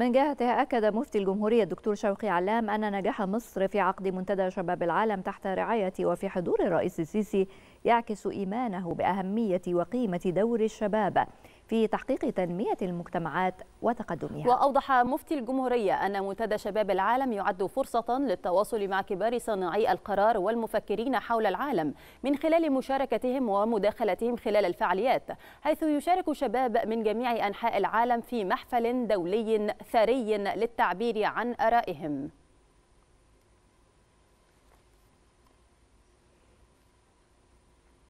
من جهته أكد مفتي الجمهورية الدكتور شوقي علام أن نجاح مصر في عقد منتدى شباب العالم تحت رعاية وفي حضور الرئيس السيسي يعكس إيمانه بأهمية وقيمة دور الشباب في تحقيق تنمية المجتمعات وتقدمها وأوضح مفتي الجمهورية أن منتدى شباب العالم يعد فرصة للتواصل مع كبار صناعي القرار والمفكرين حول العالم من خلال مشاركتهم ومداخلتهم خلال الفعاليات حيث يشارك شباب من جميع أنحاء العالم في محفل دولي ثري للتعبير عن آرائهم